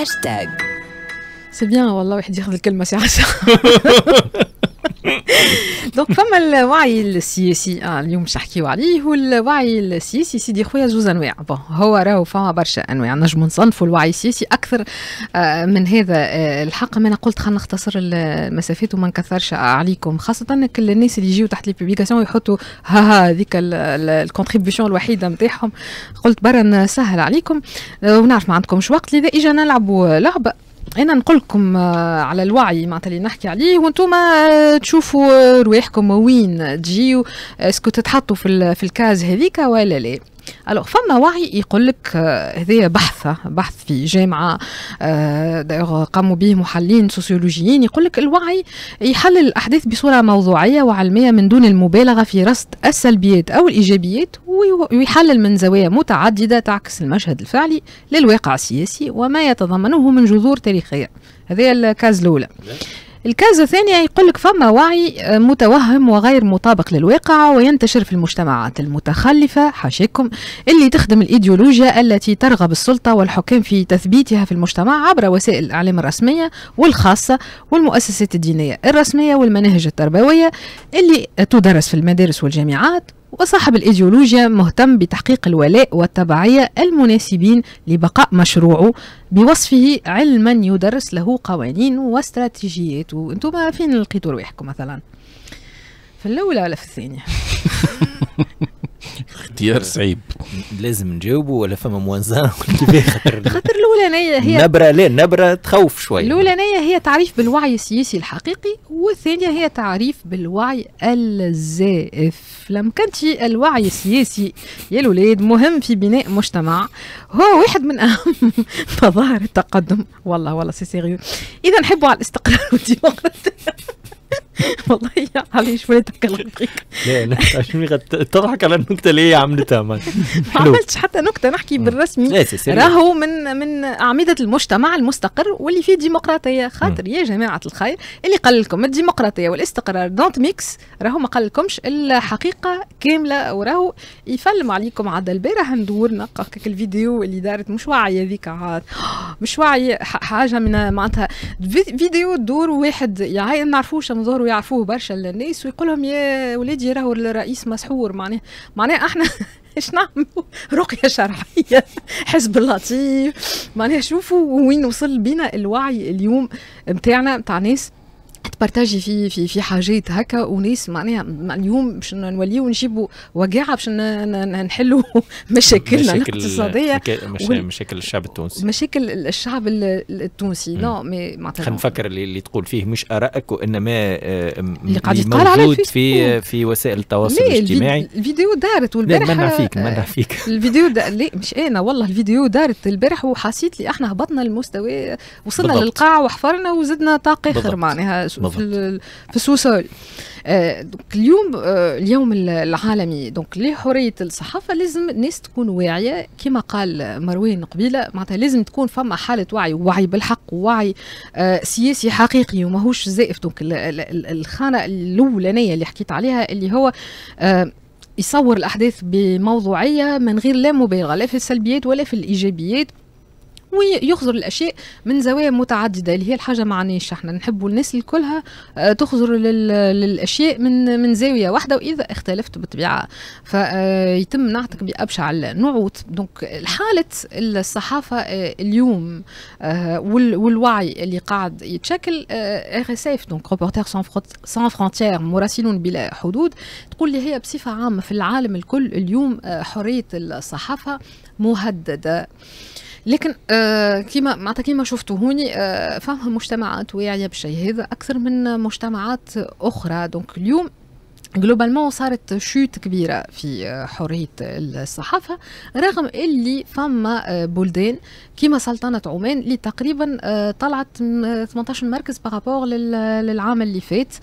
هاشتاج سي بيان والله واحد ياخذ الكلمه ساعه ساعه دونك فما الوعي السياسي اليوم باش نحكيو عليه والوعي السياسي سيدي خويا زوز انواع بون هو راهو فما برشا انواع نجمو نصنفوا الوعي السياسي اكثر من هذا الحق ما انا قلت خلينا نختصر المسافات وما نكثرش عليكم خاصه كل الناس اللي يجيو تحت لي يحطوا ها ها هذيك الكونتريبيوشن الوحيده نتاعهم قلت برا نسهل عليكم ونعرف ما عندكمش وقت لذا اجا نلعبوا آه، لعبه انا نقول لكم آه، على الوعي معناتها اللي نحكي عليه وانتم تشوفوا آه، رواحكم وين تجيو آه، اسكو تتحطوا في في الكاز هذيك ولا لا الو فما وعي يقول لك هذا بحث بحث في جامعه قاموا به محللين سوسيولوجيين يقول لك الوعي يحلل الاحداث بصوره موضوعيه وعلميه من دون المبالغه في رصد السلبيات او الايجابيات ويحلل من زوايا متعدده تعكس المشهد الفعلي للواقع السياسي وما يتضمنه من جذور تاريخيه هذه الكاز الاولى الكاز الثانية يقول لك فما وعي آه، متوهم وغير مطابق للواقع وينتشر في المجتمعات المتخلفة حاشيكم اللي تخدم الإيديولوجيا التي ترغب السلطة والحكام في تثبيتها في المجتمع عبر وسائل الإعلام الرسمية والخاصة والمؤسسات الدينية الرسمية والمناهج التربوية اللي تدرس في المدارس والجامعات وصاحب الإيديولوجيا مهتم بتحقيق الولاء والتبعية المناسبين لبقاء مشروعه بوصفه علما يدرس له قوانين واستراتيجيات وانتم فين لقيتوا رواحكم مثلا في الأولى ولا في الثانية اختيار آه. صعيب لازم نجاوبه ولا فما موانزان خاطر خاطر الاولانيه هي نبره لا نبره تخوف شوي الاولانيه هي تعريف بالوعي السياسي الحقيقي والثانيه هي تعريف بالوعي الزائف لم كانت الوعي السياسي يا الاولاد مهم في بناء مجتمع هو واحد من اهم مظاهر التقدم والله والله سي سيريو اذا نحبوا على الاستقرار والديمقراطيه والله يا علي شو بدك الله لا عشان تضحك على النكته ليه عملتها ما عملتش حتى نكته نحكي بالرسمي إيه، راهو من من اعمده المجتمع المستقر واللي فيه ديمقراطيه خاطر يا جماعه الخير اللي قال لكم الديمقراطيه والاستقرار دونت ميكس راهو ما قال لكمش الحقيقه كامله وراهو يفلم عليكم عاد البارح ندور نلقى الفيديو اللي دارت مش واعيه ذيك عاد مش واعيه حاجه من معناتها فيديو دور واحد يعني ما نعرفوش من يعرفوه برشا للناس ويقول لهم يا ولادي راهو الرئيس مسحور معناه معناه احنا اش نعملوا رقيه شرعيه حزب اللطيف معناها شوفوا وين وصل بينا الوعي اليوم بتاعنا بتاع ناس تبارتاجي في في في حاجات هكا وناس معناها اليوم باش نوليو نجيبوا وقاعه باش نحلوا مشاكلنا الاقتصاديه مشاكل, مشاكل الشعب التونسي مشاكل الشعب التونسي نو مي معناتها خلينا نفكر اللي تقول فيه مش ارائك وانما آه، اللي قاعد يتقال على في في وسائل التواصل الاجتماعي الفيديو دارت والبارح منع فيك منع فيك الفيديو دا لا مش انا والله الفيديو دارت البارح وحسيت لي احنا هبطنا المستوى وصلنا بالضبط. للقاع وحفرنا وزدنا طاقه اخر معناها في في السوسول آه، اليوم آه، اليوم العالمي دونك لحريه الصحافه لازم الناس تكون واعيه كما قال مروان قبيله معناتها لازم تكون فما حاله وعي وعي بالحق ووعي آه، سياسي حقيقي وماهوش زائف دونك الخانه الاولانيه اللي حكيت عليها اللي هو يصور الاحداث بموضوعيه من غير لا مبالغه لا في السلبيات ولا في الايجابيات ويخزر الاشياء من زوايا متعدده اللي هي الحاجه ما عناش احنا نحبوا الناس كلها آه، تخزر للاشياء من من زاويه واحده واذا اختلفت بالطبيعه فيتم آه، نعتك بابشع النعوت دونك حاله الصحافه آه، اليوم والوعي اللي قاعد يتشكل ار اس اف دونك ريبورتير سان فرونتيير مراسلون بلا حدود تقول لي هي بصفه عامه في العالم الكل اليوم حريه الصحافه مهدده لكن آه، كيما معناتها كيما شفتوا هوني آه، فهم مجتمعات واعيه بالشيء هذا اكثر من مجتمعات اخرى دونك اليوم جلوبالمون صارت شوت كبيره في آه، حريه الصحافه رغم اللي فما بلدان كيما سلطنه عمان اللي تقريبا طلعت 18 مركز بارابور للعام اللي فات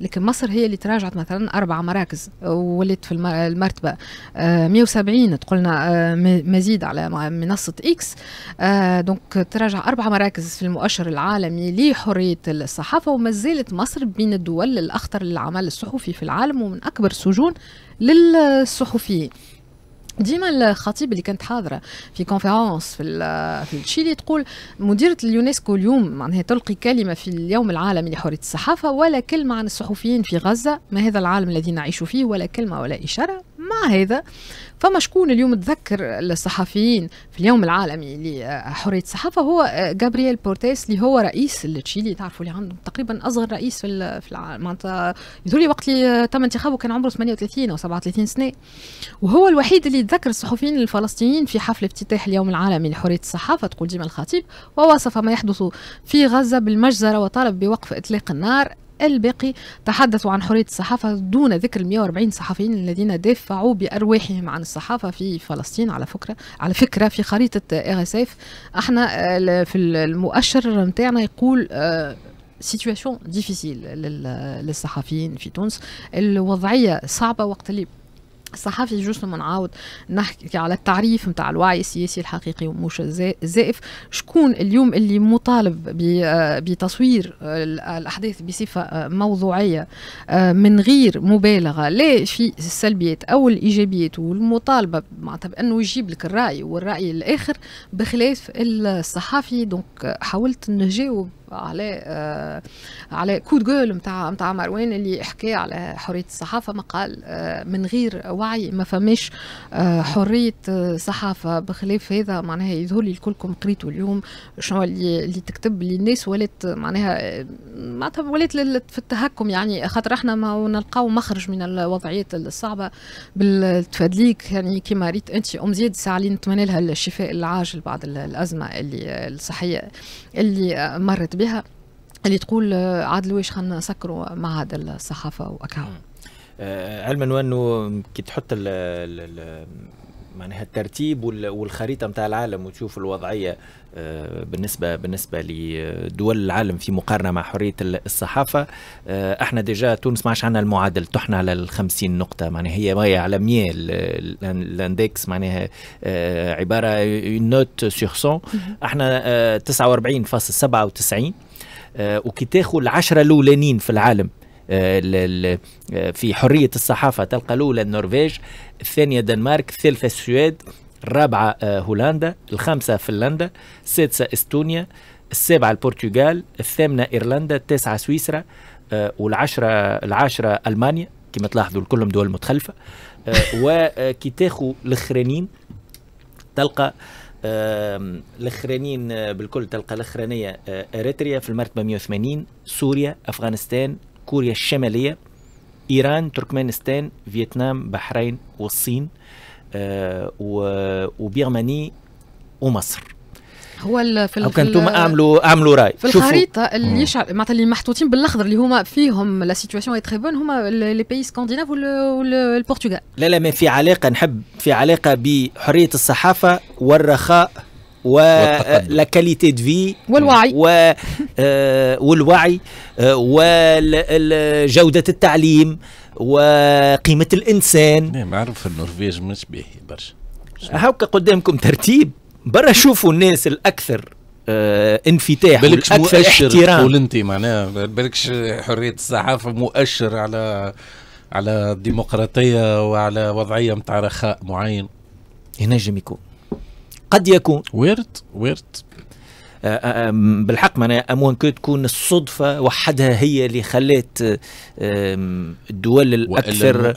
لكن مصر هي اللي تراجعت مثلا أربع مراكز ولت في المرتبة 170 آه، تقولنا آه، مزيد على منصة إكس آه، دونك تراجع أربع مراكز في المؤشر العالمي لحرية الصحافة وما زالت مصر بين الدول الأخطر للعمل الصحفي في العالم ومن أكبر السجون للصحفيين ديما الخطيب اللي كانت حاضره في كونفرنس في في تشيلي تقول مديره اليونسكو اليوم معناها تلقي كلمه في اليوم العالمي لحريه الصحافه ولا كلمه عن الصحفيين في غزه ما هذا العالم الذي نعيش فيه ولا كلمه ولا اشاره مع هذا فما شكون اليوم تذكر الصحفيين في اليوم العالمي لحريه آه، الصحافه هو آه، جابرييل بورتيس اللي هو رئيس التشيلي تعرفوا اللي عنده تقريبا اصغر رئيس في في العالم معناتها وقت اللي آه، تم انتخابه كان عمره 38 او 37 سنه وهو الوحيد اللي تذكر الصحفيين الفلسطينيين في حفل افتتاح اليوم العالمي لحريه الصحافه تقول ديما الخطيب ووصف ما يحدث في غزه بالمجزره وطالب بوقف اطلاق النار الباقي تحدثوا عن حرية الصحافة دون ذكر 140 صحفيين الذين دافعوا بأرواحهم عن الصحافة في فلسطين على فكرة على فكرة في خريطة اف احنا في المؤشر نتاعنا يقول سيتواسيون آه، ديفيسيل للصحفيين في تونس الوضعية صعبة وقت اللي الصحفي جوست منعاود نحكي على التعريف نتاع الوعي السياسي الحقيقي ومش الزائف شكون اليوم اللي مطالب آه، بتصوير الاحداث بصفه آه، موضوعيه آه، من غير مبالغه لا في السلبيات او الايجابيات والمطالبه معناتها بانه يجيب لك الراي والراي الاخر بخلاف الصحفي دونك حاولت نجاوب على آه، على كود جول نتاع نتاع مروان اللي حكى على حريه الصحافه ما قال آه، من غير وعي ما فماش آه، حريه صحافه بخلاف هذا معناها يظهر لي الكلكم قريتوا اليوم شنو اللي اللي تكتب للناس ولات معناها معناتها ولات في التهكم يعني خاطر احنا ما نلقاو مخرج من الوضعيات الصعبه بالتفادليك يعني كيما ريت انت ام زيد ساعلين نتمنى لها الشفاء العاجل بعد الازمه اللي الصحيه اللي مرت بها اللي تقول آه، عاد لويش خلينا نسكروا معهد الصحافه واكاو آه، علما وانه كي تحط معناها الترتيب والخريطه نتاع العالم وتشوف الوضعيه آه، بالنسبه بالنسبه لدول العالم في مقارنه مع حريه الصحافه آه، احنا ديجا تونس ما عادش عندنا المعادل تحنا على ال 50 نقطه معناها هي ماي على 100 الاندكس معناها آه، عباره نوت سيغ 100 احنا 49.97 وكي تاخذ العشره الاولانيين في العالم آه، آه، في حرية الصحافة تلقى الأولى النرويج الثانية دنمارك الثالثة السويد الرابعة آه، هولندا الخامسة فنلندا السادسة استونيا السابعة البرتغال الثامنة إيرلندا التاسعة سويسرا والعشرة العاشرة ألمانيا كما تلاحظوا كلهم دول متخلفة وكي تاخو الاخرانيين تلقى الاخرانيين بالكل تلقى الاخرانيه اريتريا في المرتبه 180 سوريا افغانستان كوريا الشمالية إيران تركمانستان فيتنام بحرين والصين آه، وبيرماني ومصر هو في او كان اعملوا اعملوا راي في الخريطه اللي يشعر معناتها اللي محطوطين بالاخضر اللي هما فيهم لا سيتواسيون اي تري بون هما لي بيي سكانديناف والبرتغال لا لا ما في علاقه نحب في علاقه بحريه الصحافه والرخاء ولا دو في والوعي و آه، والوعي آه، وجوده التعليم وقيمه الانسان إيه، معروف النرويج مش باهي برشا هاوكا قدامكم ترتيب برا شوفوا الناس الاكثر آه انفتاح بالكش مؤشر تقول انت معناها بالكش حريه الصحافه مؤشر على على الديمقراطيه وعلى وضعيه نتاع رخاء معين ينجم يكون قد يكون وارد وارد آه، آه، آه، بالحق معناها اموان كي تكون الصدفه وحدها هي اللي خلت الدول الاكثر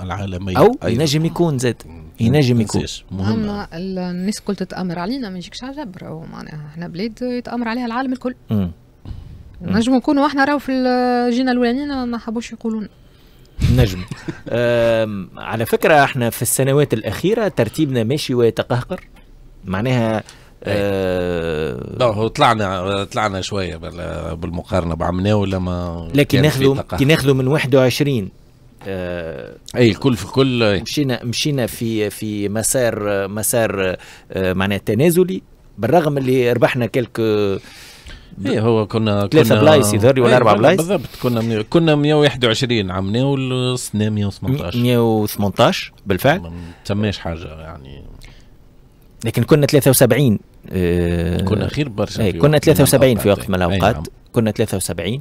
العالميه او ينجم يكون زاد ينجم يكون مهم اما الناس الكل تتامر علينا ما يجيكش على جبر معناها احنا بلاد يتامر عليها العالم الكل نجم نكونوا احنا راهو في الجينا الاولانيين ما حبوش يقولون نجم على فكره احنا في السنوات الاخيره ترتيبنا ماشي ويتقهقر معناها إيه. آه لا هو طلعنا طلعنا شويه بالمقارنه بعمناه ولا ما لكن ناخذوا كي ناخذوا من 21 آه اي الكل في كل إيه. مشينا مشينا في في مسار مسار آه معناها تنازلي بالرغم اللي ربحنا كلك ايه هو كنا ثلاثة بلايص يظهر ولا إيه، أربعة بلايص بالضبط كنا مي... كنا 121 عملناه والسنة 118 118 بالفعل ما تماش حاجة يعني لكن كنا 73 كنا خير برشا آه كنا 73 إيه، في وقت من الاوقات نعم. كنا 73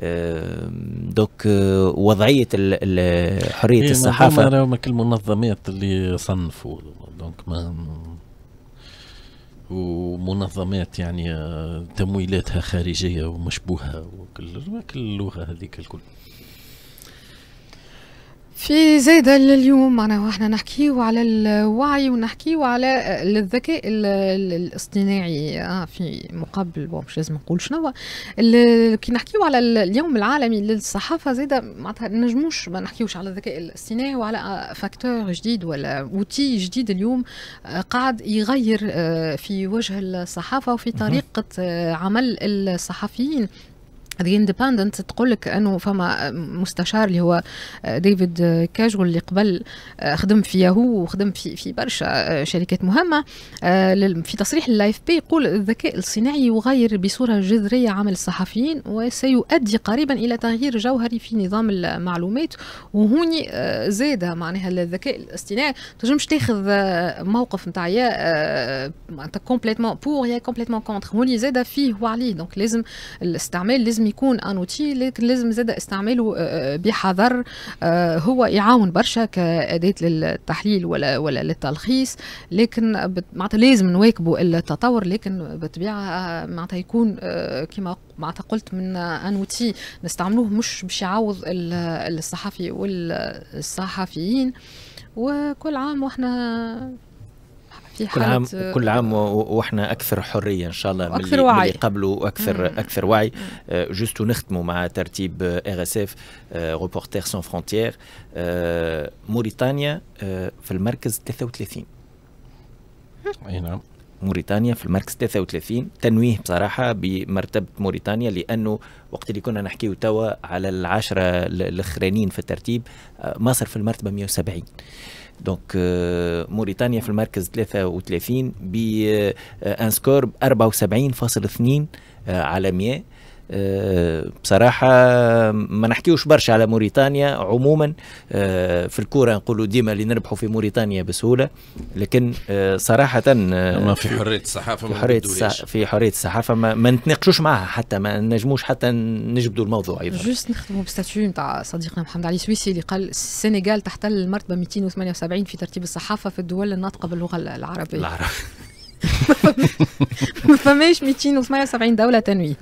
آه، دوك آه، وضعيه حريه إيه، الصحافه راهو نعم، ما كل المنظمات اللي صنفوا دونك ما ومنظمات يعني آه، تمويلاتها خارجيه ومشبوهه وكل كل اللغه هذيك الكل في زايدة اليوم معنا واحنا نحكيو على الوعي ونحكيو على الذكاء الاصطناعي آه، في مقابل مش لازم نقول شنو كي نحكيو على اليوم العالمي للصحافة زايدة معناتها نجموش ما نحكيوش على الذكاء الاصطناعي وعلى آه، فاكتور جديد ولا اوتي جديد اليوم آه، قاعد يغير في وجه الصحافة وفي طريقة عمل الصحفيين ذا اندبندنت تقول لك انه فما مستشار اللي هو ديفيد كاجول اللي قبل آه، خدم في ياهو وخدم في في برشا آه، شركات مهمه آه، في تصريح اللايف بي يقول الذكاء الصناعي يغير بصوره جذريه عمل الصحفيين وسيؤدي قريبا الى تغيير جوهري في نظام المعلومات وهوني زاده معناها الذكاء الاصطناعي تنجمش تاخذ موقف نتاع يا معناتها كومبليتمون بور يا كومبليتمون كونتر هوني زاده فيه وعليه دونك لازم الاستعمال لازم يكون ان اوتي لكن لازم زاد استعماله آه، آه، بحذر آه، هو يعاون برشا كاداه للتحليل ولا ولا للتلخيص لكن معناتها لازم نواكبوا التطور لكن بالطبيعه معناتها يكون كما معناتها قلت من ان اوتي نستعملوه مش باش يعوض الصحفي والصحفيين وكل عام واحنا في كل عام كل عام واحنا اكثر حريه ان شاء الله من اللي, وعي. قبله واكثر اكثر وعي آه، جوست نختموا مع ترتيب ار اس اف ريبورتير سون فرونتيير موريتانيا آه، في المركز 33 اي نعم موريتانيا في المركز 33 تنويه بصراحه بمرتبه موريتانيا لانه وقت اللي كنا نحكيو توا على العشره الاخرانيين في الترتيب آه، مصر في المرتبه 170 دونك آه، موريتانيا في المركز 33 بأنسكور 74.2 على 100 بصراحه ما نحكيوش برشا على موريتانيا عموما آه، في الكوره نقولوا ديما اللي نربحوا في موريتانيا بسهوله لكن آه، صراحه آه، ما في حريه الصحافه ما حريه في حريه الصحافه ما, ما نتناقشوش معها حتى ما نجموش حتى نجبدوا الموضوع ايضا جوست نختموا بستاتيو نتاع صديقنا محمد علي سويسي اللي قال السنغال تحتل المرتبه 278 في ترتيب الصحافه في الدول الناطقه باللغه العربيه العربيه ما فماش 278 دوله تنويه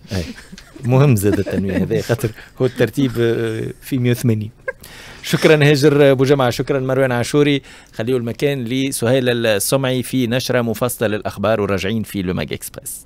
مهم زاد التنويه هذا خاطر هو الترتيب آه، في 180 شكرا هاجر ابو جمعه شكرا مروان عاشوري خليوا المكان لسهيل السمعي في نشره مفصله للاخبار وراجعين في لوماج اكسبريس